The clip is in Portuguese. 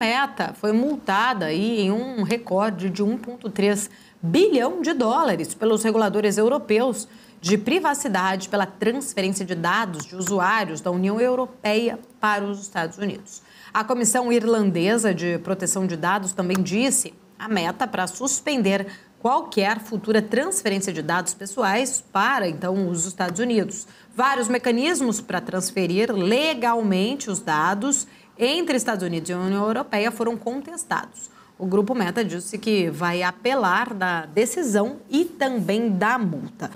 Meta foi multada aí em um recorde de 1,3 bilhão de dólares pelos reguladores europeus de privacidade pela transferência de dados de usuários da União Europeia para os Estados Unidos. A Comissão Irlandesa de Proteção de Dados também disse a meta para suspender qualquer futura transferência de dados pessoais para então os Estados Unidos. Vários mecanismos para transferir legalmente os dados entre Estados Unidos e União Europeia foram contestados. O grupo Meta disse que vai apelar da decisão e também da multa.